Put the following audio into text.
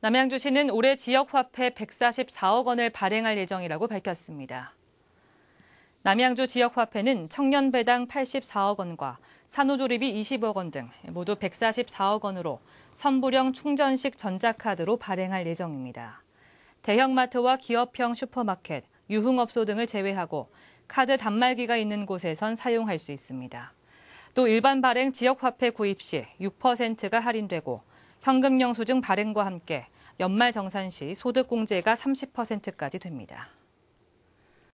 남양주시는 올해 지역화폐 144억 원을 발행할 예정이라고 밝혔습니다. 남양주 지역화폐는 청년 배당 84억 원과 산후조리비 20억 원 등 모두 144억 원으로 선불형 충전식 전자카드로 발행할 예정입니다. 대형마트와 기업형 슈퍼마켓, 유흥업소 등을 제외하고 카드 단말기가 있는 곳에선 사용할 수 있습니다. 또 일반 발행 지역화폐 구입 시 6%가 할인되고 현금 영수증 발행과 함께 연말 정산 시 소득공제가 30%까지 됩니다.